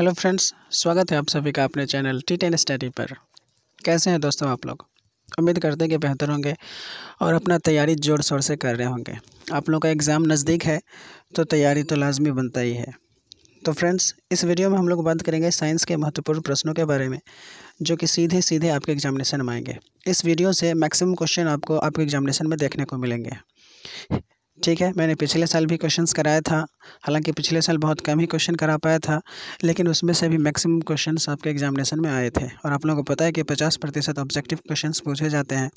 hello friends स्वागत है आप सभी का अपने चैनल टी टेन स्टडी पर कैसे हैं दोस्तों आप लोग उम्मीद करते हैं कि बेहतर होंगे और अपना तैयारी जोर शोर से कर रहे होंगे आप लोगों का एग्ज़ाम नज़दीक है तो तैयारी तो लाजमी बनता ही है तो फ्रेंड्स इस वीडियो में हम लोग बात करेंगे साइंस के महत्वपूर्ण प्रश्नों के बारे में जो कि सीधे सीधे आपके एग्जामिनेशन में आएंगे इस वीडियो से मैक्सिमम क्वेश्चन आपको आपके एग्जामिनेशन में देखने को मिलेंगे ठीक है मैंने पिछले साल भी क्वेश्चंस कराया था हालांकि पिछले साल बहुत कम ही क्वेश्चन करा पाया था लेकिन उसमें से भी मैक्सिमम क्वेश्चंस आपके एग्जामिनेशन में आए थे और आप लोगों को पता है कि पचास प्रतिशत ऑब्जेक्टिव क्वेश्चन पूछे जाते हैं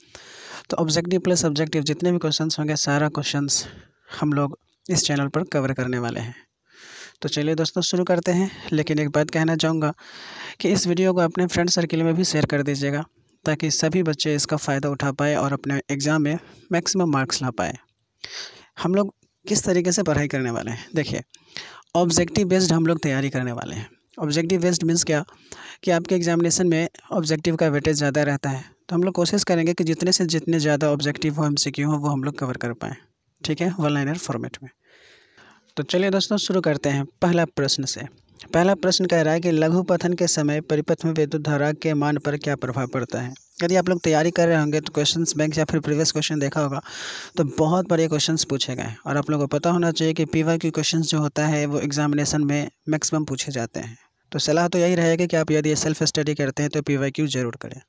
तो ऑब्जेक्टिव प्लस ऑब्जेक्टिव जितने भी क्वेश्चन होंगे सारा क्वेश्चन हम लोग इस चैनल पर कवर करने वाले हैं तो चलिए दोस्तों शुरू करते हैं लेकिन एक बात कहना चाहूँगा कि इस वीडियो को अपने फ्रेंड सर्किल में भी शेयर कर दीजिएगा ताकि सभी बच्चे इसका फ़ायदा उठा पाए और अपने एग्ज़ाम में मैक्सिमम मार्क्स ला पाए हम लोग किस तरीके से पढ़ाई करने वाले हैं देखिए ऑब्जेक्टिव बेस्ड हम लोग तैयारी करने वाले हैं ऑब्जेक्टिव बेस्ड मीन्स क्या कि आपके एग्जामिनेशन में ऑब्जेक्टिव का वेटेज ज़्यादा रहता है तो हम लोग कोशिश करेंगे कि जितने से जितने ज़्यादा ऑब्जेक्टिव हो एम हो वो हम लोग कवर कर पाएँ ठीक है वन लाइनर फॉर्मेट में तो चलिए दोस्तों शुरू करते हैं पहला प्रश्न से पहला प्रश्न कह रहा है कि लघु पथन के समय परिपथ में विद्युत धारा के मान पर क्या प्रभाव पड़ता है यदि आप लोग तैयारी कर रहे होंगे तो क्वेश्चन बैंक या फिर प्रीवियस क्वेश्चन देखा होगा तो बहुत बड़े क्वेश्चन पूछे गए हैं और आप लोगों को पता होना चाहिए कि पी के क्वेश्चन जो होता है वो एग्जामिनेशन में मैक्सिमम पूछे जाते हैं तो सलाह तो यही रहेगा कि आप यदि सेल्फ स्टडी करते हैं तो पी जरूर करें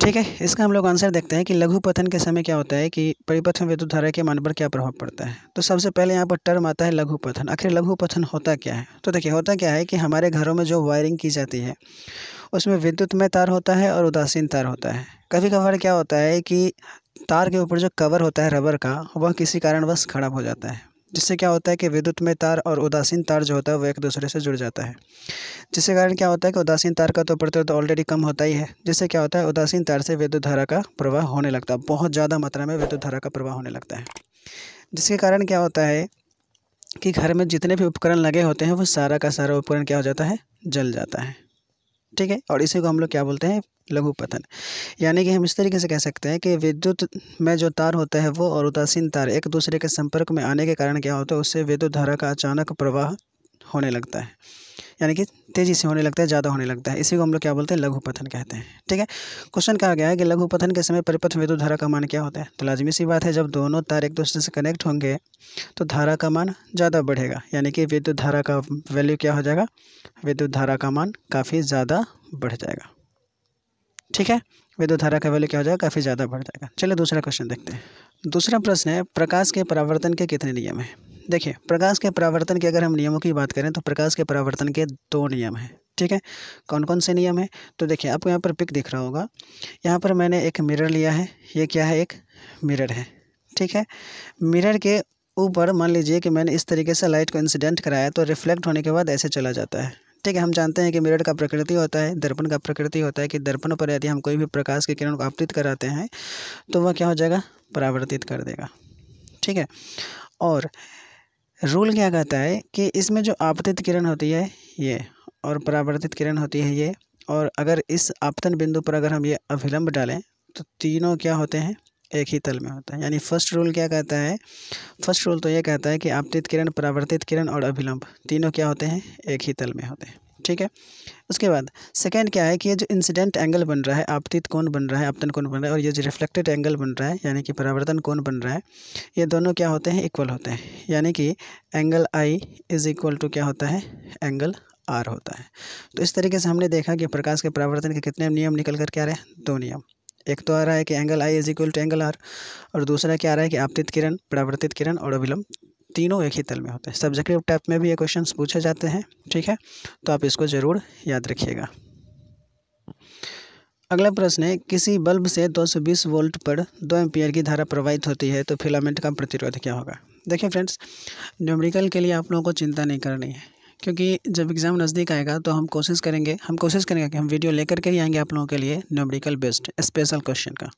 ठीक है इसका हम लोग आंसर देखते हैं कि लघु पतन के समय क्या होता है कि परिपथन विद्युत धारा के मान पर क्या प्रभाव पड़ता है तो सबसे पहले यहाँ पर टर्म आता है लघु पथन आखिर लघु पथन होता क्या है तो देखिए होता क्या है कि हमारे घरों में जो वायरिंग की जाती है उसमें विद्युत में तार होता है और उदासीन तार होता है कभी कभार क्या होता है कि तार के ऊपर जो कवर होता है रबर का वह किसी कारणवश खराब हो जाता है जिससे क्या होता है कि विद्युत में तार और उदासीन तार जो होता है वो एक दूसरे से जुड़ जाता है जिसके कारण क्या होता है कि उदासीन तार का तो प्रतिरोध तो ऑलरेडी कम होता ही है जिससे क्या होता है उदासीन तार से विद्युत धारा का प्रवाह होने लगता है बहुत ज़्यादा मात्रा में विद्युत धारा का प्रवाह होने लगता है जिसके कारण क्या होता है कि घर में जितने भी उपकरण लगे होते हैं वो सारा का सारा उपकरण क्या हो जाता है जल जाता है ठीक है और इसी को हम लोग क्या बोलते हैं लघुपतन यानी कि हम इस तरीके से कह सकते हैं कि विद्युत में जो तार होता है वो और उदासीन तार एक दूसरे के संपर्क में आने के कारण क्या होता है उससे विद्युत धारा का अचानक प्रवाह होने लगता है यानी कि तेज़ी से होने लगता है ज़्यादा होने लगता है इसी को हम लोग क्या बोलते हैं लघु पथन कहते हैं ठीक है क्वेश्चन कहा गया है कि लघु पथन के समय परिपथ विद्युत धारा का मान क्या होता है तो लाजमी सी बात है जब दोनों तार एक दूसरे से कनेक्ट होंगे तो धारा का मान ज़्यादा बढ़ेगा यानी कि विद्युत धारा का वैल्यू क्या हो जाएगा विद्युत धारा का मान काफ़ी ज़्यादा बढ़ जाएगा ठीक है धारा का वैल्यू क्या हो जाएगा काफ़ी ज़्यादा बढ़ जाएगा चलिए दूसरा क्वेश्चन देखते हैं दूसरा प्रश्न है प्रकाश के परावर्तन के कितने नियम हैं देखिए प्रकाश के परावर्तन के अगर हम नियमों की बात करें तो प्रकाश के परावर्तन के दो नियम हैं ठीक है कौन कौन से नियम हैं तो देखिए आपको यहाँ पर पिक दिख रहा होगा यहाँ पर मैंने एक मिरर लिया है ये क्या है एक मिरर है ठीक है मिरर के ऊपर मान लीजिए कि मैंने इस तरीके से लाइट को इंसिडेंट कराया तो रिफ्लेक्ट होने के बाद ऐसे चला जाता है ठीक है हम जानते हैं कि मिरर का प्रकृति होता है दर्पण का प्रकृति होता है कि दर्पण पर यदि हम कोई भी प्रकाश के किरण को आपतित कराते हैं तो वह क्या हो जाएगा परावर्तित कर देगा ठीक है और रूल क्या कहता है कि इसमें जो आपतित किरण होती है ये और परावर्तित किरण होती है ये और अगर इस आपतन बिंदु पर अगर हम ये अभिलंब डालें तो तीनों क्या होते हैं एक ही तल में होता है यानी फर्स्ट रूल क्या कहता है फर्स्ट रूल तो ये कहता है कि आपतित किरण परावर्तित किरण और अभिलंब तीनों क्या होते हैं एक ही तल में होते हैं ठीक है उसके बाद सेकेंड क्या है कि ये जो इंसिडेंट एंगल बन रहा है आपतित कौन बन रहा है आपतन कौन बन रहा है और ये जो रिफ्लेक्टेड एंगल बन रहा है यानी कि परावर्तन कौन बन रहा है ये दोनों क्या होते हैं इक्वल होते हैं यानी कि angle i is equal to क्या होता है एंगल आर होता है तो इस तरीके से हमने देखा कि प्रकाश के परावर्तन के कितने नियम निकल कर क्या रहे दो नियम एक तो आ रहा है कि angle i is equal to angle r और दूसरा क्या आ रहा है कि आपतित किरण परावर्तित किरण और अविलंब तीनों एक ही तल में होते हैं सब्जेक्टिव टाइप में भी ये क्वेश्चन पूछे जाते हैं ठीक है तो आप इसको ज़रूर याद रखिएगा अगला प्रश्न है किसी बल्ब से 220 वोल्ट पर दो एम्पियर की धारा प्रवाहित होती है तो फिलामेंट का प्रतिरोध क्या होगा देखिए फ्रेंड्स न्यूमेरिकल के लिए आप लोगों को चिंता नहीं करनी है क्योंकि जब एग्ज़ाम नज़दीक आएगा तो हम कोशिश करेंगे हम कोशिश करेंगे कि हम वीडियो लेकर के ही आएंगे आप लोगों के लिए न्यूमेरिकल बेस्ड स्पेशल क्वेश्चन का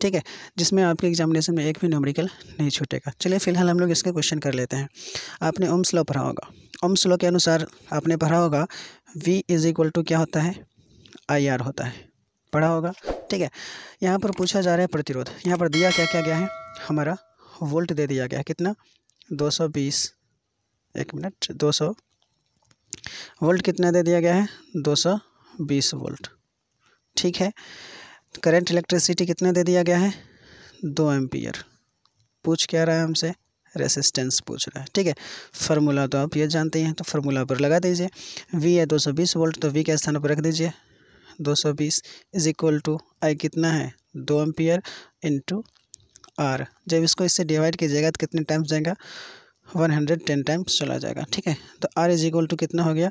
ठीक है जिसमें आपके एग्जामिनेशन में एक भी न्यूमेरिकल नहीं छूटेगा चलिए फिलहाल हम लोग इसके क्वेश्चन कर लेते हैं आपने ओम स्लो पढ़ा होगा ओम स्लो के अनुसार आपने पढ़ा होगा वी इज़ इक्वल टू क्या होता है आई आर होता है पढ़ा होगा ठीक है यहाँ पर पूछा जा रहा है प्रतिरोध यहाँ पर दिया क्या क्या गया है हमारा वोल्ट दे दिया गया है कितना बीस एक मिनट सौ वोल्ट कितना दे दिया गया है 220 वोल्ट ठीक है करंट इलेक्ट्रिसिटी कितना दे दिया गया है दो एम्पियर पूछ क्या रहा है हमसे रेसिस्टेंस पूछ रहा है ठीक है फार्मूला तो आप ये जानते हैं तो फार्मूला पर लगा दीजिए वी है 220 वोल्ट तो वी के स्थान पर रख दीजिए 220 इज इक्वल टू आई कितना है दो एम्पियर इंटू आर जब इसको इससे डिवाइड कीजिएगा तो कितने टाइम्स जाएगा वन हंड्रेड टेन टाइम्स चला जाएगा ठीक है तो आर इज इक्वल टू कितना हो गया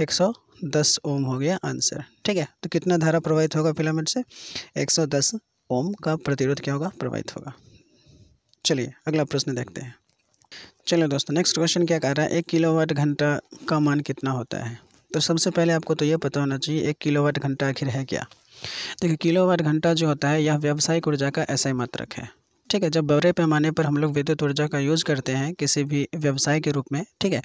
एक सौ दस ओम हो गया आंसर ठीक है तो कितना धारा प्रवाहित होगा फिलामेंट से एक सौ दस ओम का प्रतिरोध क्या होगा प्रवाहित होगा चलिए अगला प्रश्न देखते हैं चलो दोस्तों नेक्स्ट क्वेश्चन क्या कह रहा है एक वाट घंटा का मान कितना होता है तो सबसे पहले आपको तो ये पता होना चाहिए एक वाट घंटा आखिर है क्या देखिए किलोवाट घंटा जो होता है यह व्यावसायिक ऊर्जा का ऐसा ही मात्रक है ठीक है जब बड़े पैमाने पर हम लोग विद्युत ऊर्जा का यूज़ करते हैं किसी भी व्यवसाय के रूप में ठीक है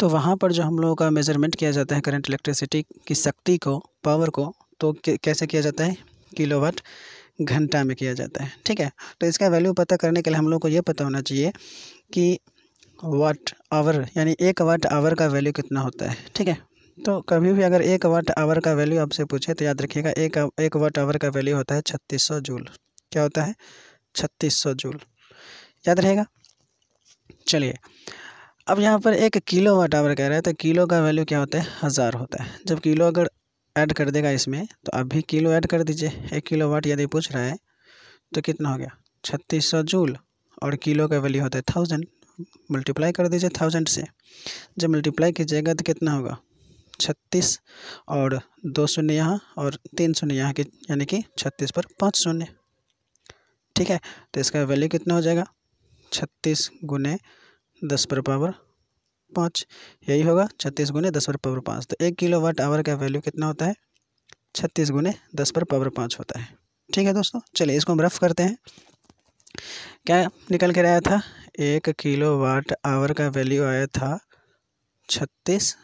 तो वहाँ पर जो हम लोगों का मेजरमेंट किया जाता है करंट इलेक्ट्रिसिटी की शक्ति को पावर को तो कैसे किया जाता है किलोवाट घंटा में किया जाता है ठीक है तो इसका वैल्यू पता करने के लिए हम लोग को ये पता होना चाहिए कि वाट आवर यानी एक वाट आवर का वैल्यू कितना होता है ठीक है तो कभी भी अगर एक वाट आवर का वैल्यू आपसे पूछे तो याद रखिएगा एक एक वाट आवर का वैल्यू होता है छत्तीस सौ जूल क्या होता है छत्तीस सौ जूल याद रहेगा चलिए अब यहाँ पर एक किलो वाट आवर कह रहा है तो किलो का वैल्यू क्या होता है हज़ार होता है जब किलो अगर ऐड कर देगा इसमें तो अब भी किलो ऐड कर दीजिए एक किलो वाट यदि पूछ रहा है तो कितना हो गया छत्तीस सौ जूल और किलो का वैल्यू होता है थाउजेंड मल्टीप्लाई कर दीजिए थाउजेंड से जब मल्टीप्लाई कीजिएगा तो कितना होगा छत्तीस और दो शून्य यहाँ और तीन शून्य यहाँ के यानी कि छत्तीस पर पाँच शून्य ठीक है तो इसका वैल्यू कितना हो जाएगा छत्तीस गुने दस पर पावर पाँच यही होगा छत्तीस गुने दस पर पावर पाँच तो एक किलो वाट आवर का वैल्यू कितना होता है छत्तीस गुने दस पर पावर पाँच होता है ठीक है दोस्तों चलिए इसको हम रफ करते हैं क्या निकल कर आया था एक किलो वाट आवर का वैल्यू आया था छत्तीस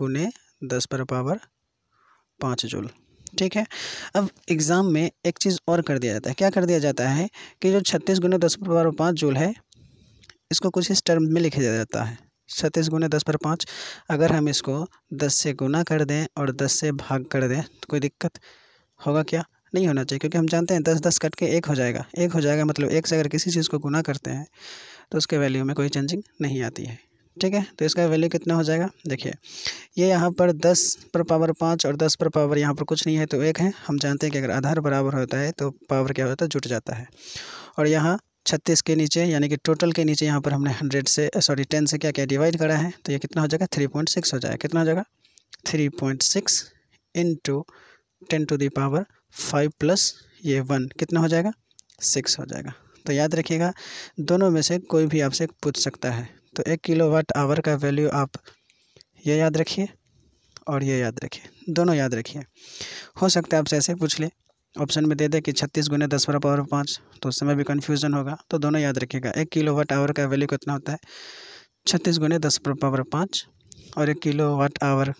गुने दस पर पावर पाँच जूल ठीक है अब एग्ज़ाम में एक चीज़ और कर दिया जाता है क्या कर दिया जाता है कि जो छत्तीस गुना दस पर पाँच जूल है इसको कुछ इस टर्म में लिखा जाता है छत्तीस गुना दस पर पाँच अगर हम इसको दस से गुना कर दें और दस से भाग कर दें तो कोई दिक्कत होगा क्या नहीं होना चाहिए क्योंकि हम जानते हैं दस दस कट के एक हो जाएगा एक हो जाएगा मतलब एक से अगर किसी चीज़ को गुना करते हैं तो उसके वैल्यू में कोई चेंजिंग नहीं आती है ठीक है तो इसका वैल्यू कितना हो जाएगा देखिए ये यहाँ पर दस पर पावर पाँच और दस पर पावर यहाँ पर कुछ नहीं है तो एक है हम जानते हैं कि अगर आधार बराबर होता है तो पावर क्या होता है जुट जाता है और यहाँ छत्तीस के नीचे यानी कि टोटल के नीचे यहाँ पर हमने हंड्रेड से सॉरी टेन से क्या क्या डिवाइड करा है तो ये कितना हो जाएगा थ्री पॉइंट सिक्स हो जाएगा कितना हो जाएगा three point six into ten to the power five plus ये वन कितना हो जाएगा सिक्स हो जाएगा तो याद रखिएगा दोनों में से कोई भी आपसे पूछ सकता है तो एक किलो वाट आवर का वैल्यू आप ये याद रखिए और ये याद रखिए दोनों याद रखिए हो सकता है आपसे ऐसे पूछ ले ऑप्शन में दे दे कि छत्तीस गुने दस बारह पावर पाँच तो उस समय भी कन्फ्यूज़न होगा तो दोनों याद रखिएगा एक किलो वाट आवर का वैल्यू कितना होता है छत्तीस गुने दस पावर पाँच और एक किलो वाट आवर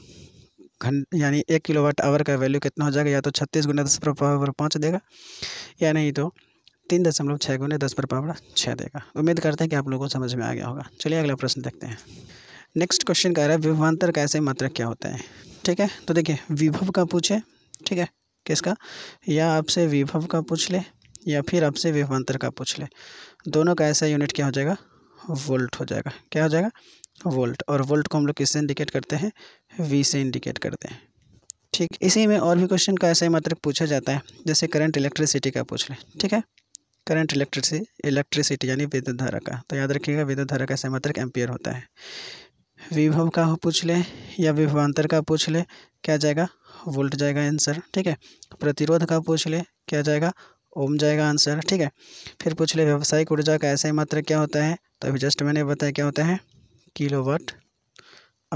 घन यानी एक किलो वाट आवर का वैल्यू कितना हो जाएगा या तो छत्तीस गुना दस पावर पाँच देगा या नहीं तो तीन दशमलव छः गुने दस पर पावर छः देगा उम्मीद करते हैं कि आप लोगों को समझ में आ गया होगा चलिए अगला प्रश्न देखते हैं नेक्स्ट क्वेश्चन कह रहा है विभवान्तर का ऐसे मात्रक क्या होते हैं ठीक है तो देखिए विभव का पूछे ठीक है किसका या आपसे विभव का पूछ ले या फिर आपसे विभवान्तर का पूछ ले दोनों का ऐसा यूनिट क्या हो जाएगा वोल्ट हो जाएगा क्या हो जाएगा वोल्ट और वोल्ट को हम लोग किससे इंडिकेट करते हैं वी से इंडिकेट करते हैं ठीक इसी में और भी क्वेश्चन का ऐसा ही मात्रक पूछा जाता है जैसे करंट इलेक्ट्रिसिटी का पूछ ले ठीक है करंट इलेक्ट्रिसी इलेक्ट्रिसिटी यानी विद्युत धारा का तो याद रखिएगा विद्युत धारा का समात्रक एम्पियर होता है विभव का पूछ ले या विभवांतर का पूछ ले क्या जाएगा वोल्ट जाएगा आंसर ठीक है प्रतिरोध का पूछ ले क्या जाएगा ओम जाएगा आंसर ठीक है फिर पूछ ले व्यावसायिक ऊर्जा का ऐसे मात्र क्या होता है तो अभी जस्ट मैंने बताया क्या होता है किलोवाट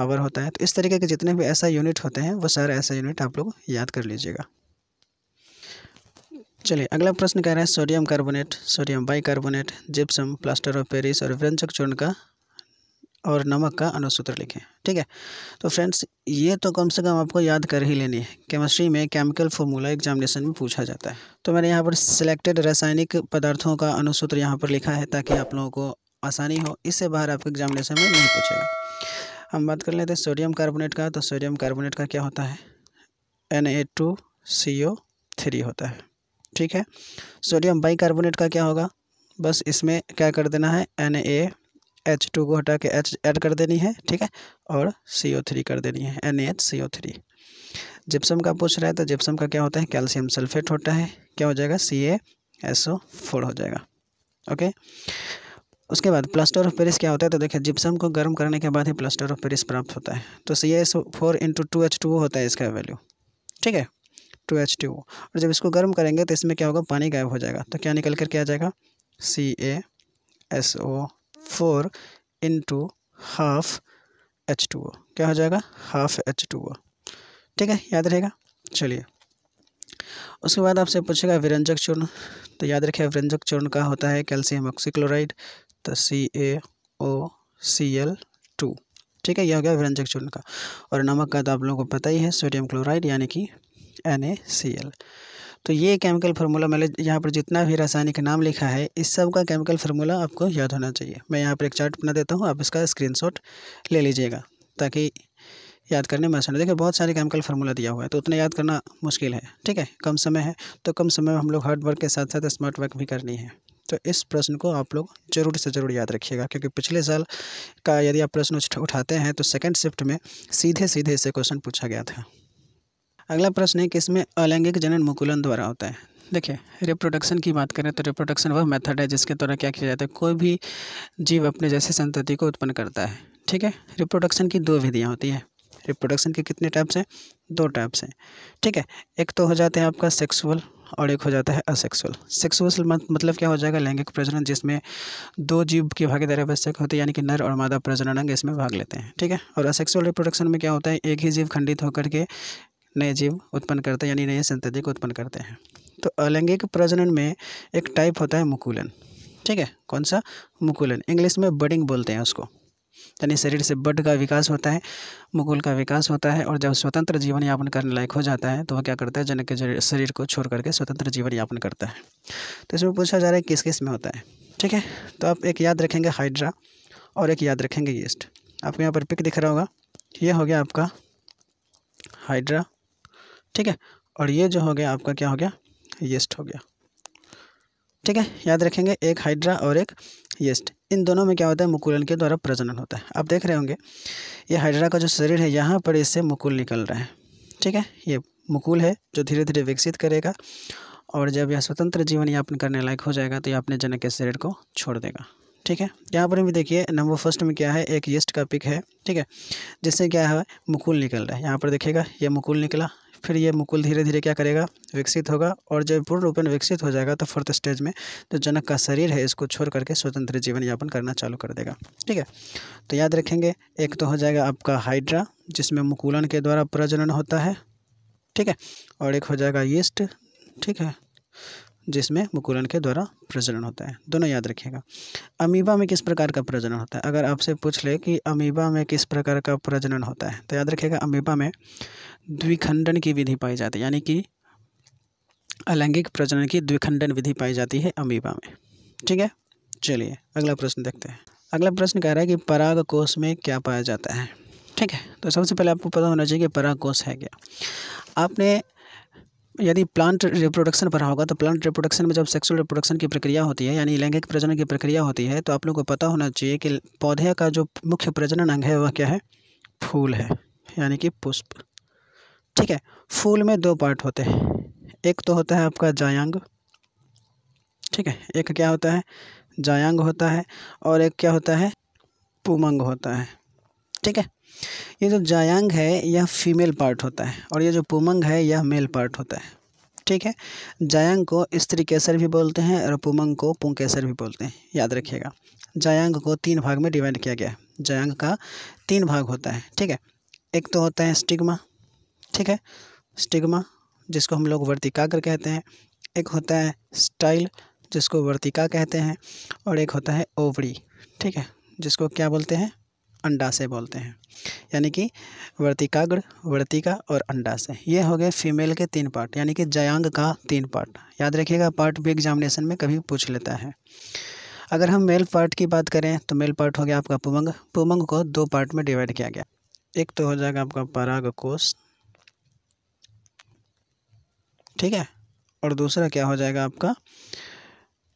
आवर होता है तो इस तरीके के जितने भी ऐसा यूनिट होते हैं वो सारे ऐसा यूनिट आप लोग याद कर लीजिएगा चलिए अगला प्रश्न कह रहे हैं sodium carbonate sodium bicarbonate gypsum plaster of Paris और व्यंजक चूर्ण का और नमक का अनुसूत्र लिखें ठीक है तो फ्रेंड्स ये तो कम से कम आपको याद कर ही लेनी है केमिस्ट्री में केमिकल फॉर्मूला एग्जामिनेशन में पूछा जाता है तो मैंने यहाँ पर सिलेक्टेड रासायनिक पदार्थों का अनुसूत्र यहाँ पर लिखा है ताकि आप लोगों को आसानी हो इससे बाहर आपके एग्जामिनेशन में नहीं पूछेगा हम बात कर लेते हैं सोडियम कार्बोनेट का तो सोडियम कार्बोनेट का क्या होता है N A two C O three होता है ठीक है सोडियम बाइकार्बोनेट का क्या होगा बस इसमें क्या कर देना है एन ए एच टू को हटा के एच ऐड कर देनी है ठीक है और सी ओ थ्री कर देनी है N H C O three gypsum का पूछ रहा है तो जिप्सम का क्या होता है कैल्शियम सल्फेट होता है क्या हो जाएगा C A S O four हो जाएगा ओके उसके बाद प्लास्टर ऑफ पेरिस क्या होता है तो देखिए जिप्सम को गर्म करने के बाद ही प्लास्टर ऑफ पेरिस प्राप्त होता है तो C S four into two H two होता है इसका वैल्यू ठीक है टू एच टू और जब इसको गर्म करेंगे तो इसमें क्या होगा पानी गायब हो जाएगा तो क्या निकल कर क्या जाएगा C A S O four into half H two O क्या हो जाएगा हाफ एच टू ओ ठीक है याद रहेगा चलिए उसके बाद आपसे पूछेगा विरंजक चूर्ण तो याद रखिए विरंजक चूर्ण का होता है कैल्शियम ऑक्सीक्लोराइड तो सी ए ओ सी एल टू ठीक है यह हो गया विरंजक चूर्ण का और नमक का तो आप लोगों को पता ही है सोडियम क्लोराइड यानी कि एन ए सी एल तो ये केमिकल फार्मूला मैंने यहाँ पर जितना भी रासायनिक नाम लिखा है इस सब का केमिकल फार्मूला आपको याद होना चाहिए मैं यहाँ पर एक चार्ट बना देता हूँ आप इसका स्क्रीनशॉट ले लीजिएगा ताकि याद करने में आसान देखिए बहुत सारे केमिकल फार्मूला दिया हुआ है तो उतना याद करना मुश्किल है ठीक है कम समय है तो कम समय में हम लोग हार्ड वर्क के साथ साथ स्मार्ट वर्क भी करनी है तो इस प्रश्न को आप लोग जरूर से ज़रूर याद रखिएगा क्योंकि पिछले साल का यदि आप प्रश्न उठाते हैं तो सेकेंड शिफ्ट में सीधे सीधे इसे क्वेश्चन पूछा गया था अगला प्रश्न है कि इसमें अलैंगिक जनन मुकुलन द्वारा होता है देखिए रिप्रोडक्शन की बात करें तो रिप्रोडक्शन वह मेथड है जिसके द्वारा क्या किया जाता है कोई भी जीव अपने जैसे संतति को उत्पन्न करता है ठीक है रिप्रोडक्शन की दो विधियाँ होती हैं रिप्रोडक्शन के कितने टाइप्स हैं दो टाइप्स हैं ठीक है एक तो हो जाते हैं आपका सेक्सुअल और एक हो जाता है असेक्सुअल सेक्सुअल मतलब क्या हो जाएगा लैंगिक प्रजनन जिसमें दो जीव की भागीदारी आवश्यक होती है यानी कि नर और मादा प्रजनन अंग इसमें भाग लेते हैं ठीक है और असेक्सुअल रिप्रोडक्शन में क्या होता है एक ही जीव खंडित होकर के नए जीव उत्पन्न करते हैं यानी नए संतति को उत्पन्न करते हैं तो अलैंगिक प्रजनन में एक टाइप होता है मुकुलन ठीक है कौन सा मुकुलन इंग्लिश में बडिंग बोलते हैं उसको यानी शरीर से बड का विकास होता है मुकुल का विकास होता है और जब स्वतंत्र जीवन यापन करने लायक हो जाता है तो वह क्या करता है जनक के शरीर को छोड़ करके स्वतंत्र जीवन यापन करता है तो इसमें पूछा जा रहा है किस किस में होता है ठीक है तो आप एक याद रखेंगे हाइड्रा और एक याद रखेंगे यस्ट आपको यहाँ पर पिक दिख रहा होगा ये हो गया आपका हाइड्रा ठीक है और ये जो हो गया आपका क्या हो गया येस्ट हो गया ठीक है याद रखेंगे एक हाइड्रा और एक येस्ट इन दोनों में क्या होता है मुकुलन के द्वारा प्रजनन होता है आप देख रहे होंगे ये हाइड्रा का जो शरीर है यहाँ पर इससे मुकुल निकल रहा है ठीक है ये मुकुल है जो धीरे धीरे विकसित करेगा और जब यह स्वतंत्र जीवन यापन करने लायक हो जाएगा तो यह अपने जनक के शरीर को छोड़ देगा ठीक है यहाँ पर भी देखिए नंबर फर्स्ट में क्या है एक येस्ट का पिक है ठीक है जिससे क्या है मुकुल निकल रहा है यहाँ पर देखिएगा यह मुकुल निकला फिर ये मुकुल धीरे धीरे क्या करेगा विकसित होगा और जब पूर्ण रूप में विकसित हो जाएगा तो फोर्थ स्टेज में जो जनक का शरीर है इसको छोड़ करके स्वतंत्र जीवन यापन करना चालू कर देगा ठीक है तो याद रखेंगे एक तो हो जाएगा आपका हाइड्रा जिसमें मुकुलन के द्वारा प्रजनन होता है ठीक है और एक हो जाएगा यस्ट ठीक है जिसमें मुकुलन के द्वारा प्रजनन होता है दोनों याद रखिएगा अमीबा में किस प्रकार का प्रजनन होता है अगर आपसे पूछ ले कि अमीबा में किस प्रकार का प्रजनन होता है तो याद रखिएगा अमीबा में द्विखंडन की विधि पाई जाती है यानी कि अलैंगिक प्रजनन की द्विखंडन विधि पाई जाती है अमीबा में ठीक है चलिए अगला प्रश्न देखते हैं अगला प्रश्न कह रहा है कि पराग कोष में क्या पाया जाता है ठीक है तो सबसे पहले आपको पता होना चाहिए कि पराग कोष है क्या आपने यदि प्लांट रिप्रोडक्शन पर होगा तो प्लांट रिप्रोडक्शन में जब सेक्सुअल रिप्रोडक्शन की प्रक्रिया होती है यानी लैंगिक प्रजनन की प्रक्रिया होती है तो आप लोग को पता होना चाहिए कि पौधे का जो मुख्य प्रजनन अंग है वह क्या है फूल है यानी कि पुष्प ठीक है फूल में दो पार्ट होते हैं एक तो होता है आपका जायांग ठीक है एक क्या होता है जायांग होता है और एक क्या होता है पुमंग होता है ठीक है ये जो जायांग है यह फीमेल पार्ट होता है और ये जो पुमंग है यह मेल पार्ट होता है ठीक है जायांग को स्त्री केसर भी बोलते हैं और पुमंग को केसर भी बोलते हैं याद रखिएगा जायांग को तीन भाग में डिवाइड किया गया है जायांग का तीन भाग होता है ठीक है एक तो होता है स्टिग्मा ठीक है स्टिग्मा जिसको हम लोग वर्तिकाग्र कहते हैं एक होता है स्टाइल जिसको वर्तिका कहते हैं और एक होता है ओवरी ठीक है जिसको क्या बोलते हैं अंडाशय बोलते हैं यानी कि वर्तिकाग्र वर्तिका और अंडाशय ये हो गए फीमेल के तीन पार्ट यानी कि जयांग का तीन पार्ट याद रखिएगा पार्ट भी एग्जामिनेशन में कभी पूछ लेता है अगर हम मेल पार्ट की बात करें तो मेल पार्ट हो गया आपका पुमंग पुमंग को दो पार्ट में डिवाइड किया गया एक तो हो जाएगा आपका पराग कोष ठीक है और दूसरा क्या हो जाएगा आपका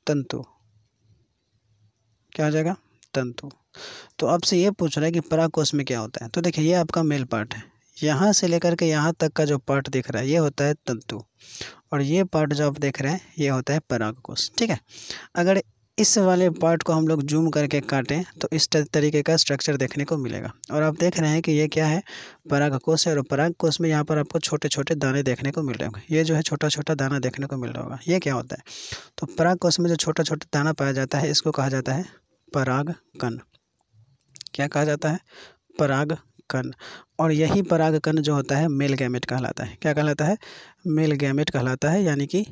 तंतु क्या हो जाएगा तंतु तो आपसे ये पूछ रहा है कि कोष में क्या होता है तो देखिए ये आपका मेल पार्ट है यहाँ से लेकर के यहाँ तक का जो पार्ट दिख रहा है ये होता है तंतु और ये पार्ट जो आप देख रहे हैं ये होता है कोष ठीक है अगर इस वाले पार्ट को हम लोग जूम करके काटें तो इस तरीके का स्ट्रक्चर देखने को मिलेगा और आप देख रहे हैं कि ये क्या है पराग कोश है और पराग कोष में यहाँ पर आपको छोटे छोटे दाने देखने को मिल रहे होंगे ये जो है छोटा छोटा दाना देखने को मिल रहा होगा ये क्या होता है तो पराग कोष में जो छोटा छोटा दाना पाया जाता है इसको कहा जाता है पराग कन क्या कहा जाता है पराग कन और यही पराग कन जो होता है मेल गैमेट कहलाता है क्या कहलाता है मेल गैमेट कहलाता है यानी कि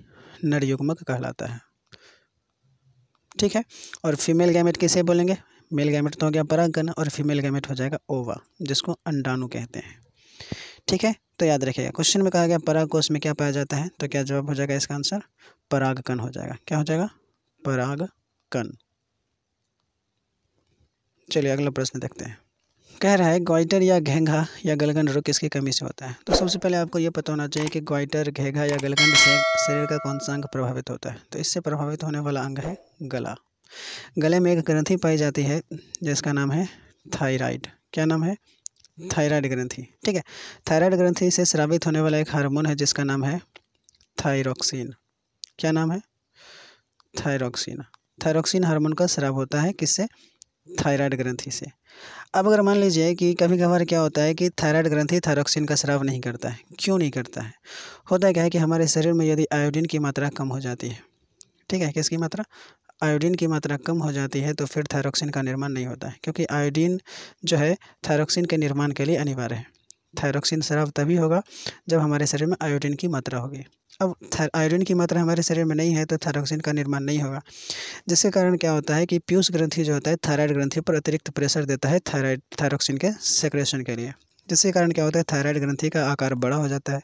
नरयुग्मक कहलाता है ठीक है और फीमेल गैमेट किसे बोलेंगे मेल गैमेट तो हो गया पराग कन और फीमेल गैमेट हो जाएगा ओवा जिसको अंडाणु कहते हैं ठीक है तो याद रखिएगा क्वेश्चन में कहा गया पराग कोष में क्या पाया जाता है तो क्या जवाब हो जाएगा इसका आंसर परागकण हो जाएगा क्या हो जाएगा परागकण चलिए अगला प्रश्न देखते हैं कह रहा है ग्वाइटर या घेंघा या गलगन रोग किसकी कमी से होता है तो सबसे पहले आपको ये पता होना चाहिए कि ग्वाइटर घेंघा या गलगन से शरीर का कौन सा अंग प्रभावित होता है तो इससे प्रभावित होने वाला अंग है गला गले में एक ग्रंथि पाई जाती है जिसका नाम है थायराइड क्या नाम है थायराइड ग्रंथि ठीक है थायराइड ग्रंथि से श्रावित होने वाला एक हार्मोन है जिसका नाम है थायरोक्सिन क्या नाम है थायरोक्सिन थायरोक्सिन हार्मोन का श्राव होता है किससे थायराइड ग्रंथि से अब अगर मान लीजिए कि कभी कभार क्या होता है कि थायराइड ग्रंथि थायरोक्सिन का स्राव नहीं करता है क्यों नहीं करता है होता है क्या है कि हमारे शरीर में यदि आयोडीन की मात्रा कम हो जाती है ठीक है किसकी मात्रा आयोडीन की मात्रा कम हो जाती है तो फिर थायरोक्सिन का निर्माण नहीं होता है क्योंकि आयोडीन जो है थायरोक्सिन के निर्माण के लिए अनिवार्य है थायरोक्सिन स्राव तभी होगा जब हमारे शरीर में आयोडीन की मात्रा होगी अब आयरन की मात्रा हमारे शरीर में नहीं है तो थायरोक्सिन का निर्माण नहीं होगा जिसके कारण क्या होता है कि पीयूष ग्रंथि जो होता है थायराइड ग्रंथि पर अतिरिक्त प्रेशर देता है थायराइड थायरोक्सिन के सेक्रेशन के लिए जिसके कारण क्या होता है थायराइड ग्रंथि का आकार बड़ा हो जाता है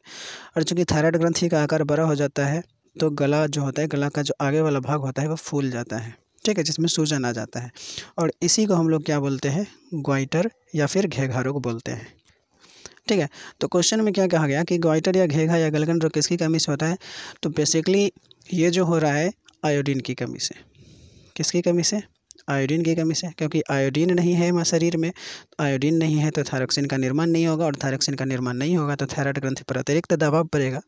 और चूँकि थायराइड ग्रंथि का आकार बड़ा हो जाता है तो गला जो होता है गला का जो आगे वाला भाग होता है वह फूल जाता है ठीक है जिसमें सूजन आ जाता है और इसी को हम लोग क्या बोलते हैं ग्वाइटर या फिर घेघा रोग बोलते हैं ठीक है तो क्वेश्चन में क्या कहा गया कि ग्वाइटर या घेघा या गलगन रोग किसकी कमी से होता है तो बेसिकली ये जो हो रहा है आयोडीन की कमी से किसकी कमी से आयोडीन की कमी से क्योंकि आयोडीन नहीं है हमारे शरीर में आयोडीन नहीं है तो थायरॉक्सिन का निर्माण नहीं होगा और थायरॉक्सिन का निर्माण नहीं होगा तो थायराइड ग्रंथि पर अतिरिक्त दबाव पड़ेगा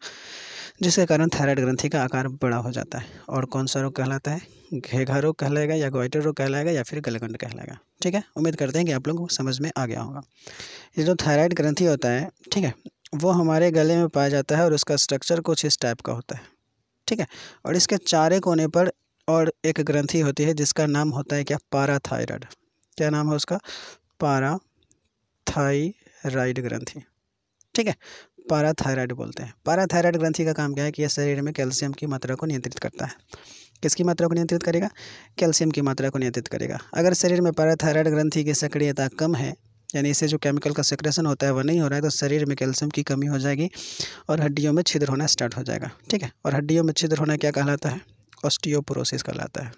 जिसके कारण थायराइड ग्रंथि का आकार बड़ा हो जाता है और कौन सा रोग कहलाता है घेघा रोग कहलाएगा या ग्वाइटर रोग कहलाएगा या फिर गलगंड कहलाएगा ठीक है उम्मीद करते हैं कि आप लोगों को समझ में आ गया होगा ये जो थायराइड ग्रंथि होता है ठीक है वो हमारे गले में पाया जाता है और उसका स्ट्रक्चर कुछ इस टाइप का होता है ठीक है और इसके चारे कोने पर और एक ग्रंथि होती है जिसका नाम होता है क्या पारा थायराइड क्या नाम है उसका पारा थाइराइड ग्रंथि ठीक है पाराथायराइड बोलते हैं पाराथायराइड ग्रंथि का काम क्या है कि यह शरीर में कैल्शियम की मात्रा को नियंत्रित करता है किसकी मात्रा को नियंत्रित करेगा कैल्शियम की मात्रा को नियंत्रित करेगा अगर शरीर में पाराथायराइड ग्रंथि की सक्रियता कम है यानी इसे जो केमिकल का सेक्रेशन होता है वह नहीं हो रहा है तो शरीर में कैल्शियम की कमी हो जाएगी और हड्डियों में छिद्र होना स्टार्ट हो जाएगा ठीक है और हड्डियों में छिद्र होना क्या कहलाता है ऑस्टियोपोरोसिस कहलाता है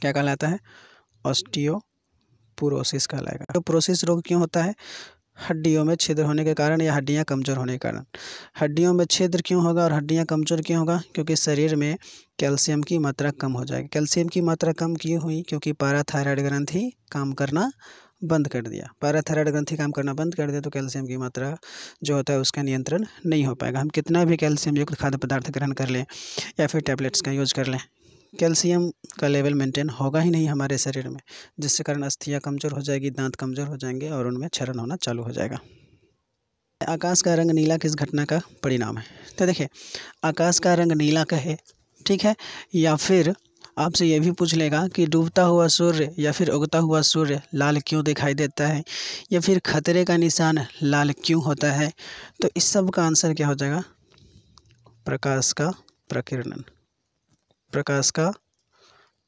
क्या कहलाता है ऑस्टियो पुरोसिस कहलाएगा तो प्रोसेस रोग क्यों होता है हड्डियों में छिद्र होने के कारण या हड्डियां कमज़ोर होने के कारण हड्डियों में छिद्र क्यों होगा और हड्डियां कमज़ोर क्यों होगा क्योंकि शरीर में कैल्शियम की मात्रा कम हो जाएगी कैल्शियम की मात्रा कम क्यों हुई क्योंकि पाराथायरॉयड ग्रंथि काम करना बंद कर दिया पाराथायराइड ग्रंथि काम करना बंद कर दिया तो कैल्शियम की मात्रा जो होता है उसका नियंत्रण नहीं हो पाएगा हम कितना भी कैल्शियम युक्त खाद्य पदार्थ ग्रहण कर लें या फिर टैबलेट्स का यूज़ कर लें कैल्शियम का लेवल मेंटेन होगा ही नहीं हमारे शरीर में जिसके कारण अस्थियाँ कमज़ोर हो जाएगी दांत कमज़ोर हो जाएंगे और उनमें क्षरण होना चालू हो जाएगा आकाश का रंग नीला किस घटना का परिणाम है तो देखिए आकाश का रंग नीला का है ठीक है या फिर आपसे यह भी पूछ लेगा कि डूबता हुआ सूर्य या फिर उगता हुआ सूर्य लाल क्यों दिखाई देता है या फिर खतरे का निशान लाल क्यों होता है तो इस सब का आंसर क्या हो जाएगा प्रकाश का प्रकीर्णन प्रकाश का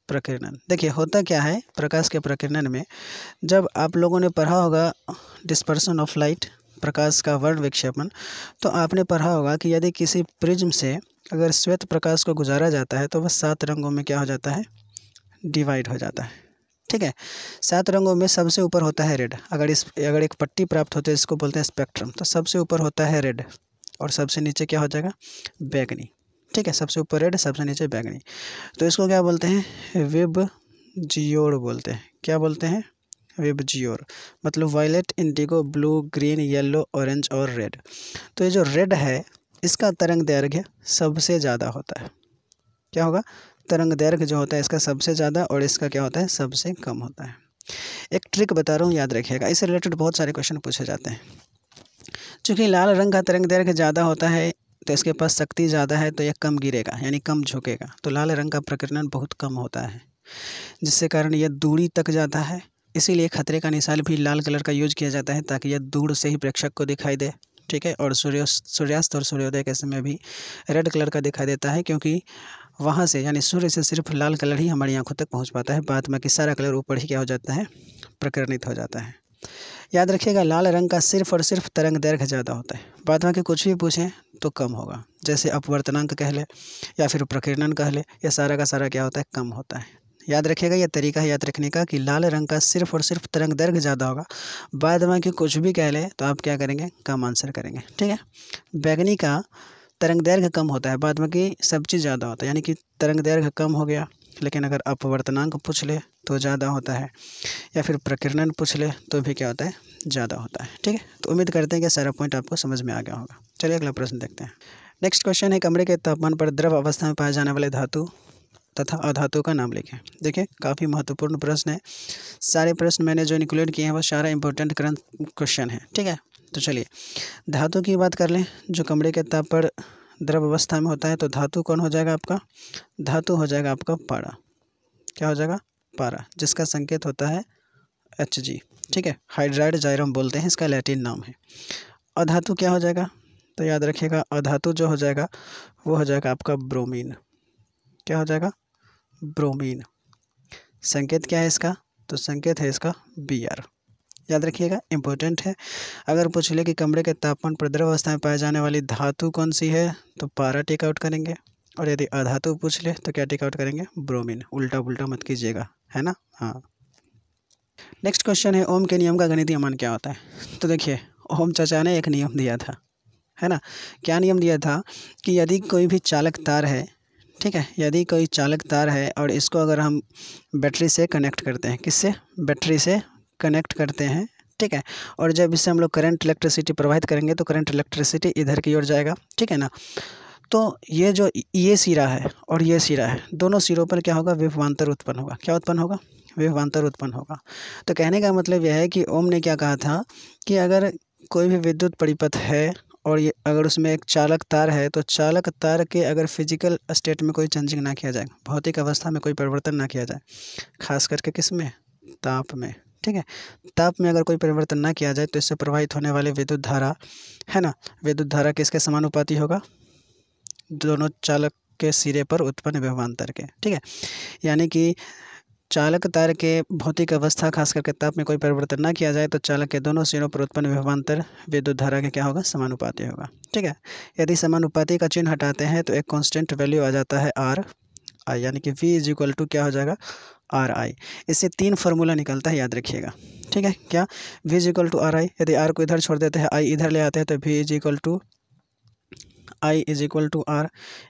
प्रकीर्णन देखिए होता क्या है प्रकाश के प्रकीर्णन में जब आप लोगों ने पढ़ा होगा डिस्पर्सन ऑफ लाइट प्रकाश का वर्ण विक्षेपण तो आपने पढ़ा होगा कि यदि किसी प्रिज्म से अगर श्वेत प्रकाश को गुजारा जाता है तो वह सात रंगों में क्या हो जाता है डिवाइड हो जाता है ठीक है सात रंगों में सबसे ऊपर होता है रेड अगर इस अगर एक पट्टी प्राप्त होती है इसको बोलते हैं स्पेक्ट्रम तो सबसे ऊपर होता है रेड और सबसे नीचे क्या हो जाएगा बैगनी ठीक है सबसे ऊपर रेड सबसे नीचे बैगनी तो इसको क्या बोलते हैं वेब जियोर बोलते हैं क्या बोलते हैं वेब जियोर मतलब violet indigo blue green yellow orange और रेड तो ये जो रेड है इसका तरंग दैर्घ्य सबसे ज़्यादा होता है क्या होगा तरंग दैर्घ्य जो होता है इसका सबसे ज़्यादा और इसका क्या होता है सबसे कम होता है एक ट्रिक बता रहा हूँ याद रखिएगा इससे रिलेटेड बहुत सारे क्वेश्चन पूछे जाते हैं चूँकि लाल रंग का तरंग दैर्घ्य ज़्यादा होता है तो इसके पास शक्ति ज़्यादा है तो यह कम गिरेगा यानी कम झुकेगा तो लाल रंग का प्रकरणन बहुत कम होता है जिससे कारण यह दूरी तक जाता है इसीलिए खतरे का निशान भी लाल कलर का यूज किया जाता है ताकि यह दूर से ही प्रेक्षक को दिखाई दे ठीक है और सूर्य सूर्यास्त और सूर्योदय के समय भी रेड कलर का दिखाई देता है क्योंकि वहाँ से यानी सूर्य से सिर्फ लाल कलर ही हमारी आंखों तक पहुँच पाता है बाद में कि सारा कलर ऊपर ही क्या हो जाता है प्रकरणित हो जाता है याद रखिएगा लाल रंग का सिर्फ और सिर्फ तरंग दैर्घ्य ज़्यादा होता है बाद में कुछ भी पूछें तो कम होगा जैसे अपवर्तनांक कह ले या फिर प्रकीर्णन कह ले यह सारा का सारा क्या होता है कम होता है याद रखिएगा यह तरीका है याद रखने का कि लाल रंग का सिर्फ और सिर्फ तरंग दैर्घ्य ज़्यादा होगा बाद में कि कुछ भी कह लें तो आप क्या करेंगे कम आंसर करेंगे ठीक है बैगनी का तरंग दैर्घ्य कम होता है बाद में कि सब चीज़ ज़्यादा होता है यानी कि तरंग दैर्घ्य कम हो गया लेकिन अगर अपवर्तनांक पूछ ले तो ज़्यादा होता है या फिर प्रकर्णन पूछ ले तो भी क्या होता है ज़्यादा होता है ठीक है तो उम्मीद करते हैं कि सारा पॉइंट आपको समझ में आ गया होगा चलिए अगला प्रश्न देखते हैं नेक्स्ट क्वेश्चन है कमरे के तापमान पर द्रव अवस्था में पाए जाने वाले धातु तथा अधातु का नाम लिखें देखिए काफ़ी महत्वपूर्ण प्रश्न है सारे प्रश्न मैंने जो इंक्लूड किए हैं वो सारा इंपॉर्टेंट करंट क्वेश्चन है ठीक है तो चलिए धातु की बात कर लें जो कमरे के ताप पर द्रव अवस्था में होता है तो धातु कौन हो जाएगा आपका धातु हो जाएगा आपका पारा क्या हो जाएगा पारा जिसका संकेत होता है एच जी ठीक है हाइड्राइड जायरम बोलते हैं इसका लैटिन नाम है अधातु क्या हो जाएगा तो याद रखिएगा अधातु जो हो जाएगा वो हो जाएगा आपका ब्रोमीन क्या हो जाएगा ब्रोमीन संकेत क्या है इसका तो संकेत है इसका बी आर याद रखिएगा इंपॉर्टेंट है अगर पूछ ले कि कमरे के तापमान पर अवस्था में पाए जाने वाली धातु कौन सी है तो पारा टेकआउट करेंगे और यदि अधातु तो पूछ ले तो क्या टेकआउट करेंगे ब्रोमीन उल्टा पुल्टा मत कीजिएगा है ना हाँ नेक्स्ट क्वेश्चन है ओम के नियम का गणितीय मान क्या होता है तो देखिए ओम चाचा ने एक नियम दिया था है ना क्या नियम दिया था कि यदि कोई भी चालक तार है ठीक है यदि कोई चालक तार है और इसको अगर हम बैटरी से कनेक्ट करते हैं किससे बैटरी से कनेक्ट करते हैं ठीक है और जब इससे हम लोग करंट इलेक्ट्रिसिटी प्रोवाइड करेंगे तो करंट इलेक्ट्रिसिटी इधर की ओर जाएगा ठीक है ना तो ये जो ये सिरा है और ये सिरा है दोनों सिरों पर क्या होगा विभवान्तर उत्पन्न होगा क्या उत्पन्न होगा विभवान्तर उत्पन्न होगा तो कहने का मतलब यह है कि ओम ने क्या कहा था कि अगर कोई भी विद्युत परिपथ है और ये अगर उसमें एक चालक तार है तो चालक तार के अगर फिजिकल स्टेट में कोई चेंजिंग ना किया जाए भौतिक अवस्था में कोई परिवर्तन ना किया जाए खास करके किस में ताप में ठीक है ताप में अगर कोई परिवर्तन ना किया जाए तो इससे प्रवाहित होने वाले विद्युत धारा है ना विद्युत धारा किसके समानुपाती होगा दोनों चालक के सिरे पर उत्पन्न विभवान्तर के ठीक है यानी कि चालक तार के भौतिक अवस्था खास करके ताप में कोई परिवर्तन ना किया जाए तो चालक के दोनों सिरों पर उत्पन्न विभवान्तर विद्युत धारा के क्या होगा समानुपाती होगा ठीक है यदि समानुपाती का चिन्ह हटाते हैं तो एक कॉन्स्टेंट वैल्यू आ जाता है आर आई यानी कि वी इज इक्वल टू क्या हो जाएगा आर आई इससे तीन फॉर्मूला निकलता है याद रखिएगा ठीक है क्या V is equal to R I यदि आर को इधर छोड़ देते हैं आई इधर ले आते हैं तो V is equal to I is equal to R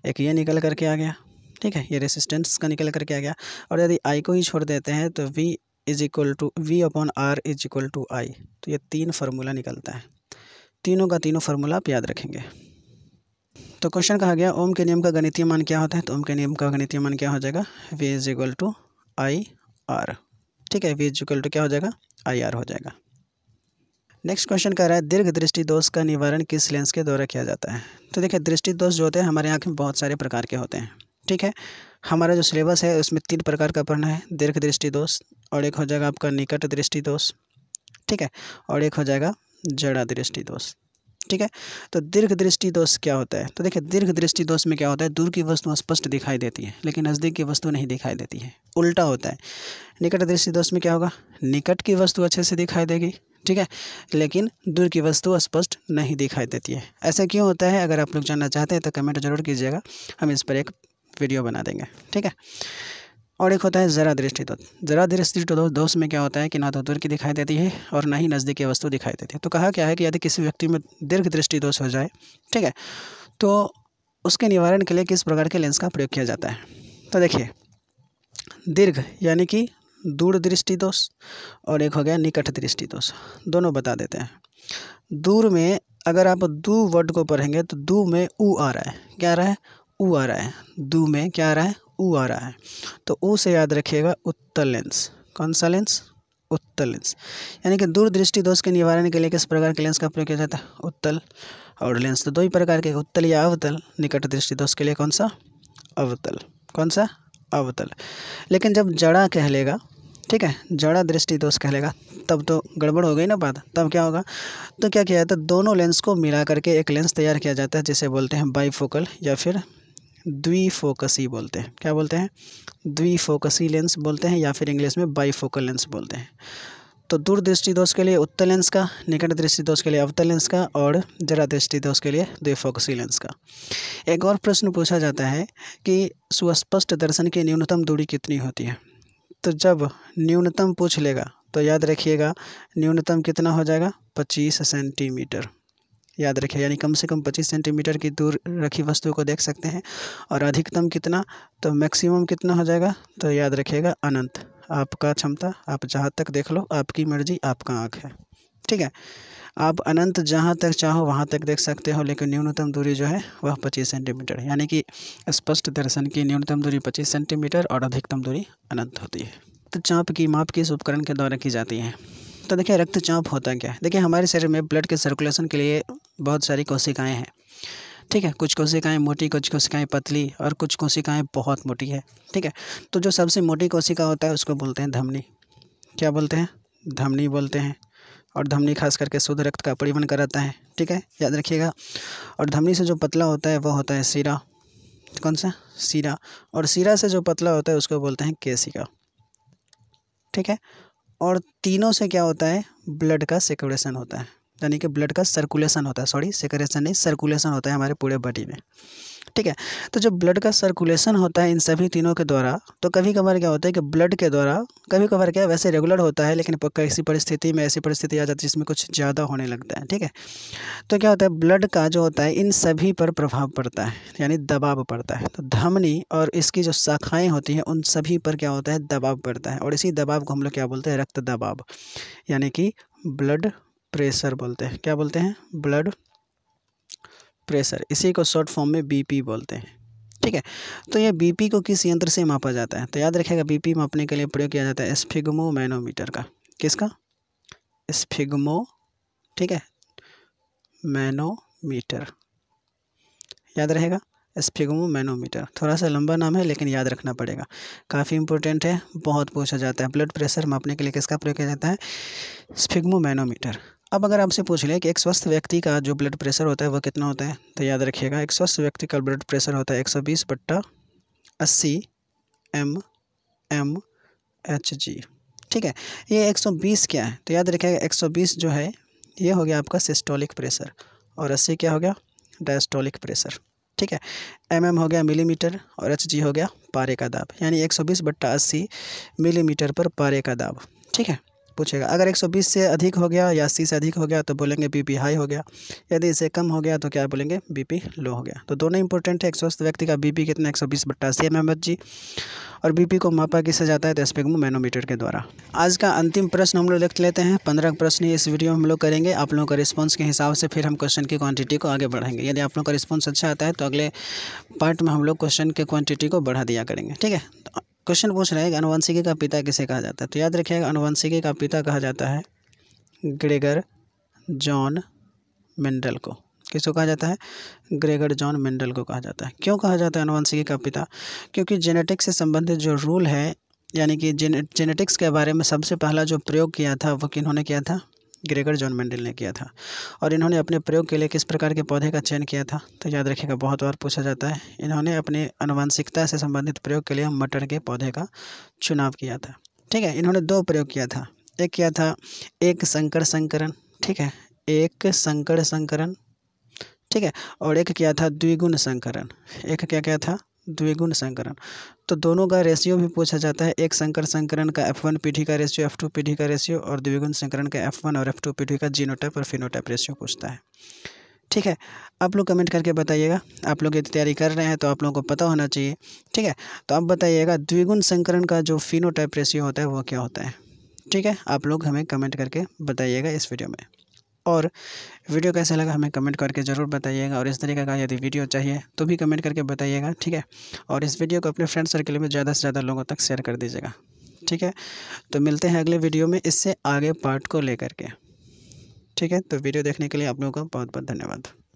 एक ये निकल करके आ गया ठीक है ये रेसिस्टेंस का निकल करके आ गया और यदि आई को ही छोड़ देते हैं तो V is equal to V upon R is equal to I तो ये तीन फार्मूला निकलता है तीनों का तीनों फार्मूला आप याद रखेंगे तो क्वेश्चन कहा गया ओम के नियम का गणितीय मान क्या होता है तो ओम के नियम का गणितीय मान क्या हो जाएगा V is equal to I R ठीक है वी इज इक्वल टू क्या हो जाएगा आई आर हो जाएगा नेक्स्ट क्वेश्चन कह रहा है दीर्घ दृष्टि दोष का निवारण किस लेंस के द्वारा किया जाता है तो देखिए दृष्टि दोष जो होते हैं हमारे आँख में बहुत सारे प्रकार के होते हैं ठीक है हमारा जो सिलेबस है उसमें तीन प्रकार का पढ़ना है दीर्घ दृष्टि दोष और एक हो जाएगा आपका निकट दृष्टि दोष ठीक है और एक हो जाएगा जड़ा दृष्टि दोष ठीक है तो दीर्घ दृष्टि दोष क्या होता है तो देखिए दीर्घ दृष्टि दोष में क्या होता है दूर की वस्तु स्पष्ट दिखाई देती है लेकिन नज़दीक की वस्तु नहीं दिखाई देती है उल्टा होता है निकट दृष्टि दोष में क्या होगा निकट की वस्तु अच्छे से दिखाई देगी ठीक है लेकिन दूर की वस्तु स्पष्ट नहीं दिखाई देती है ऐसा क्यों होता है अगर आप लोग जानना चाहते हैं तो कमेंट जरूर कीजिएगा हम इस पर एक वीडियो बना देंगे ठीक है और एक होता है ज़रा दृष्टि दोष ज़रा दृष्टि दोष में क्या होता है कि ना तो दूर की दिखाई देती है और ना ही नज़दीकी वस्तु दिखाई देती है तो कहा क्या है कि यदि किसी व्यक्ति में दीर्घ दृष्टि दोष हो जाए ठीक है तो उसके निवारण के लिए किस प्रकार के लेंस का प्रयोग किया जाता है तो देखिए दीर्घ यानी कि दूर दृष्टि दोष और एक हो गया निकट दृष्टि दोष दोनों बता देते हैं दूर में अगर आप दू वर्ड को पढ़ेंगे तो दू में ऊ आ रहा है क्या आ रहा है ऊ आ रहा है दू में क्या आ रहा है ऊ आ रहा है तो ऊ से याद रखिएगा उत्तर लेंस कौन सा लेंस उत्तल लेंस यानी कि दूरदृष्टि दोष के निवारण के लिए किस प्रकार के लेंस का प्रयोग किया जाता है उत्तल और लेंस तो दो ही प्रकार के उत्तल या अवतल निकट दृष्टि दोष के लिए कौन सा अवतल कौन सा अवतल लेकिन जब जड़ा कहलेगा ठीक है जड़ा दृष्टि दोष कहलेगा तब तो गड़बड़ हो गई ना बात तब क्या होगा तो क्या किया जाता है दोनों लेंस को मिला करके एक लेंस तैयार किया जाता है जिसे बोलते हैं बाईफोकल या फिर द्विफोकसी बोलते हैं क्या बोलते हैं द्विफोकसी लेंस बोलते हैं या फिर इंग्लिश में बाईफोकल लेंस बोलते हैं तो दृष्टि दोष के लिए उत्तर लेंस का निकट दृष्टि दोष के लिए अवतल लेंस का और जरा दृष्टि दोष के लिए द्विफोकसी लेंस का एक और प्रश्न पूछा जाता है कि सुस्पष्ट दर्शन की न्यूनतम दूरी कितनी होती है तो जब न्यूनतम पूछ लेगा तो याद रखिएगा न्यूनतम कितना हो जाएगा पच्चीस सेंटीमीटर याद रखें यानी कम से कम 25 सेंटीमीटर की दूर रखी वस्तु को देख सकते हैं और अधिकतम कितना तो मैक्सिमम कितना हो जाएगा तो याद रखिएगा अनंत आपका क्षमता आप जहाँ तक देख लो आपकी मर्जी आपका आँख है ठीक है आप अनंत जहाँ तक चाहो वहाँ तक देख सकते हो लेकिन न्यूनतम दूरी जो है वह 25 सेंटीमीटर यानी कि स्पष्ट दर्शन की न्यूनतम दूरी 25 सेंटीमीटर और अधिकतम दूरी अनंत होती है तो चाँप की माप किस उपकरण के द्वारा की जाती है तो देखिए रक्तचाप होता क्या है देखिए हमारे शरीर में ब्लड के सर्कुलेशन के लिए बहुत सारी कोशिकाएं हैं ठीक है कुछ कोशिकाएं मोटी कुछ कोशिकाएं पतली और कुछ कोशिकाएं बहुत मोटी है ठीक है तो जो सबसे मोटी कोशिका होता है उसको बोलते हैं धमनी क्या बोलते हैं धमनी बोलते हैं और धमनी खास करके शुद्ध रक्त का परिवहन कराता है ठीक है याद रखिएगा और धमनी से जो पतला होता है वह होता है सिरा कौन सा सिरा और सिरा से जो पतला होता है उसको बोलते हैं केसिका ठीक है और तीनों से क्या होता है ब्लड का सिक्रेशन होता है यानी कि ब्लड का सर्कुलेशन होता है सॉरी सेक्रेशन नहीं सर्कुलेशन होता है हमारे पूरे बॉडी में ठीक है तो जब ब्लड का सर्कुलेशन होता है इन सभी तीनों के द्वारा तो कभी कभार क्या होता है कि ब्लड के द्वारा कभी कभार क्या वैसे रेगुलर होता है लेकिन किसी परिस्थिति में ऐसी परिस्थिति आ जाती है जिसमें कुछ ज़्यादा होने लगता है ठीक है तो क्या होता है ब्लड का जो होता है इन सभी पर प्रभाव पड़ता है यानी दबाव पड़ता है तो धमनी और इसकी जो शाखाएँ होती हैं उन सभी पर क्या होता है दबाव पड़ता है और इसी दबाव को हम लोग क्या बोलते हैं रक्त दबाव यानी कि ब्लड प्रेशर बोलते हैं क्या बोलते हैं ब्लड प्रेशर इसी को शॉर्ट फॉर्म में बीपी बोलते हैं ठीक है तो यह बीपी को किस यंत्र से मापा जाता है तो याद रखिएगा बीपी मापने के लिए प्रयोग किया जाता है मैनोमीटर का किसका स्फिग्मो ठीक है मैनोमीटर याद रहेगा स्फिगमो मैनोमीटर थोड़ा सा लंबा नाम है लेकिन याद रखना पड़ेगा काफ़ी इंपॉर्टेंट है बहुत पूछा जाता है ब्लड प्रेशर मापने के लिए किसका प्रयोग किया जाता है स्फिगमो मैनोमीटर अब अगर आपसे पूछ लें कि एक स्वस्थ व्यक्ति का जो ब्लड प्रेशर होता है वह कितना होता है तो याद रखिएगा एक स्वस्थ व्यक्ति का ब्लड प्रेशर होता है एक सौ बीस बट्टा अस्सी एम एम एच जी ठीक है ये एक सौ बीस क्या है तो याद रखिएगा एक सौ बीस जो है ये हो गया आपका सिस्टोलिक प्रेशर और अस्सी क्या हो गया डायस्टोलिक प्रेशर ठीक है एम mm हो गया मिलीमीटर और एच जी हो गया पारे का दाब यानी एक सौ बीस बट्टा अस्सी मिलीमीटर पर पारे का दाब ठीक है पूछेगा अगर 120 से अधिक हो गया या अस्सी से अधिक हो गया तो बोलेंगे बीपी हाई हो गया यदि इससे कम हो गया तो क्या बोलेंगे बीपी लो हो गया तो दोनों इंपॉर्टेंट है एक स्वस्थ व्यक्ति का बीपी कितना 120 बीस बट्टा अस्सी एम जी और बीपी को मापा किससे जाता है तो स्पेगमो मैनोमीटर के द्वारा आज का अंतिम प्रश्न हम लोग लिख लेते हैं पंद्रह प्रश्न इस वीडियो में हम लोग करेंगे आप लोगों का रिस्पॉन्स के हिसाब से फिर हम क्वेश्चन की क्वांटिटी को आगे बढ़ाएंगे यदि आप लोगों का रिस्पॉन्स अच्छा आता है तो अगले पार्ट में हम लोग क्वेश्चन के क्वान्टिटी को बढ़ा दिया करेंगे ठीक है क्वेश्चन पूछ रहे हैं कि अनुवंशिकी का पिता किसे कहा जाता है तो याद रखिएगा अनुवंशिकी का पिता कहा जाता है ग्रेगर जॉन मेंडल को किसको कहा जाता है ग्रेगर जॉन मेंडल को कहा जाता है क्यों कहा जाता है अनुवंशिकी का पिता क्योंकि जेनेटिक्स से संबंधित जो रूल है यानी कि जेने जेनेटिक्स के बारे में सबसे पहला जो प्रयोग किया था वो किन्होंने किया था ग्रेगर जॉन मेंडल ने किया था और इन्होंने अपने प्रयोग के लिए किस प्रकार के पौधे का चयन किया था तो याद रखिएगा बहुत बार पूछा जाता है इन्होंने अपने अनुवांशिकता से संबंधित प्रयोग के लिए मटर के पौधे का चुनाव किया था ठीक है इन्होंने दो प्रयोग किया था एक किया था एक संकर संकरण ठीक है एक संकर संकरण ठीक है और एक किया था द्विगुण संकरण एक क्या क्या था द्विगुण संकरण तो दोनों का रेशियो भी पूछा जाता है एक संकर संकरण का एफ वन पीढ़ी का रेशियो एफ टू पीढ़ी का रेशियो और द्विगुण संकरण का एफ वन और एफ टू पीढ़ी का जीनोटाइप और फिनोटाइप रेशियो पूछता है ठीक है आप लोग कमेंट करके बताइएगा आप लोग यदि तैयारी कर रहे हैं तो आप लोगों को पता होना चाहिए ठीक है तो आप बताइएगा द्विगुण संकरण का जो फिनोटाइप रेशियो होता है वो क्या होता है ठीक है आप लोग हमें कमेंट करके बताइएगा इस वीडियो में और वीडियो कैसा लगा हमें कमेंट करके ज़रूर बताइएगा और इस तरीके का यदि वीडियो चाहिए तो भी कमेंट करके बताइएगा ठीक है और इस वीडियो को अपने फ्रेंड सर्कल में ज़्यादा से ज़्यादा लोगों तक शेयर कर दीजिएगा ठीक है तो मिलते हैं अगले वीडियो में इससे आगे पार्ट को लेकर के ठीक है तो वीडियो देखने के लिए आप लोगों का बहुत बहुत धन्यवाद